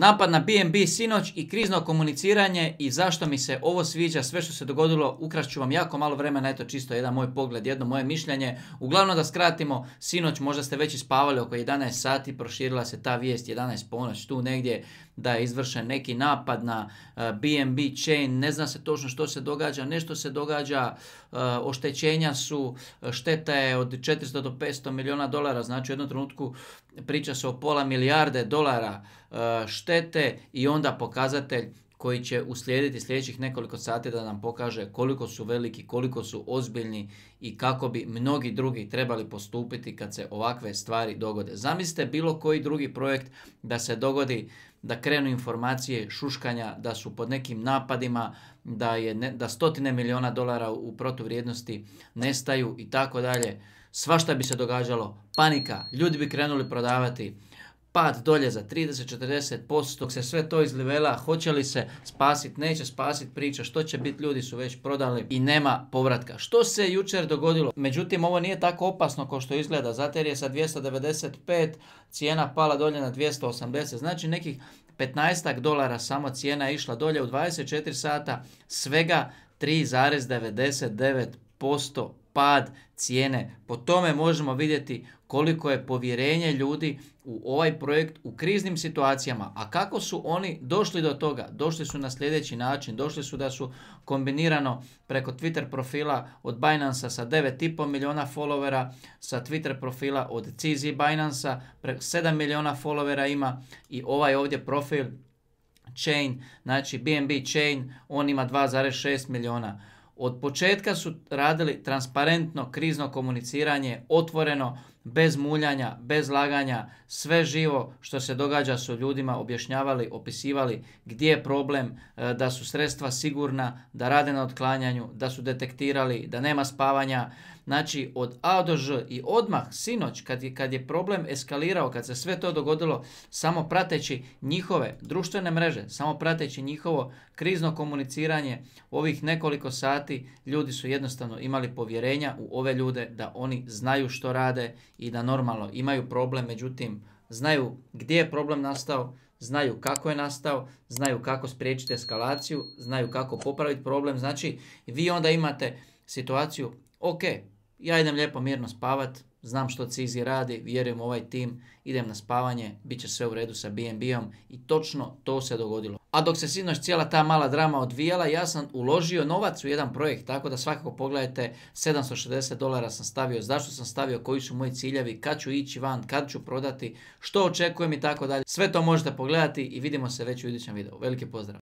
Napad na BNB sinoć i krizno komuniciranje i zašto mi se ovo sviđa, sve što se dogodilo, ukrašću vam jako malo vremena, eto čisto jedan moj pogled, jedno moje mišljenje. Uglavnom da skratimo, sinoć možda ste već ispavali oko 11 sati, proširila se ta vijest 11 ponoć tu negdje da je izvršen neki napad na BNB e, chain, ne zna se točno što se događa, nešto se događa, e, oštećenja su, e, šteta je od 400 do 500 milijuna dolara, znači u jednom trenutku priča se o pola milijarde dolara e, štete i onda pokazatelj koji će uslijediti sljedećih nekoliko sati da nam pokaže koliko su veliki, koliko su ozbiljni i kako bi mnogi drugi trebali postupiti kad se ovakve stvari dogode. Zamislite bilo koji drugi projekt da se dogodi da krenu informacije šuškanja da su pod nekim napadima, da je da stotine miliona dolara u protuvrijednosti nestaju i tako dalje svašta bi se događalo, panika, ljudi bi krenuli prodavati, pad dolje za 30-40%, dok se sve to izlivela, hoće li se spasiti, neće spasit priča, što će biti, ljudi su već prodali i nema povratka. Što se jučer dogodilo? Međutim, ovo nije tako opasno kao što izgleda, zato jer je sa 295 cijena pala dolje na 280, znači nekih 15 dolara samo cijena je išla dolje u 24 sata, svega 3,99% pad cijene. Po tome možemo vidjeti koliko je povjerenje ljudi u ovaj projekt u kriznim situacijama. A kako su oni došli do toga? Došli su na sljedeći način. Došli su da su kombinirano preko Twitter profila od Binance sa 9,5 milijuna followera, sa Twitter profila od CZ Binance, preko 7 milijuna followera ima i ovaj ovdje profil Chain, znači BNB Chain, on ima 2,6 milijuna. Od početka su radili transparentno, krizno komuniciranje, otvoreno, bez muljanja, bez laganja, sve živo što se događa su ljudima objašnjavali, opisivali gdje je problem, e, da su sredstva sigurna, da rade na otklanjanju, da su detektirali, da nema spavanja. Znači od A do Ž i odmah sinoć kad je, kad je problem eskalirao, kad se sve to dogodilo, samo prateći njihove društvene mreže, samo prateći njihovo krizno komuniciranje ovih nekoliko sati, ljudi su jednostavno imali povjerenja u ove ljude da oni znaju što rade i da normalno imaju problem, međutim znaju gdje je problem nastao, znaju kako je nastao, znaju kako spriječiti eskalaciju, znaju kako popraviti problem. Znači vi onda imate situaciju, ok, ja idem lijepo mirno spavat, znam što Cizi radi, vjerujem u ovaj tim, idem na spavanje, bit će sve u redu sa BNB-om i točno to se dogodilo. A dok se sinoć cijela ta mala drama odvijala, ja sam uložio novac u jedan projekt, tako da svakako pogledajte, 760 dolara sam stavio, zašto sam stavio, koji su moji ciljevi, kad ću ići van, kad ću prodati, što očekujem i tako dalje. Sve to možete pogledati i vidimo se već u idućem videu. Veliki pozdrav!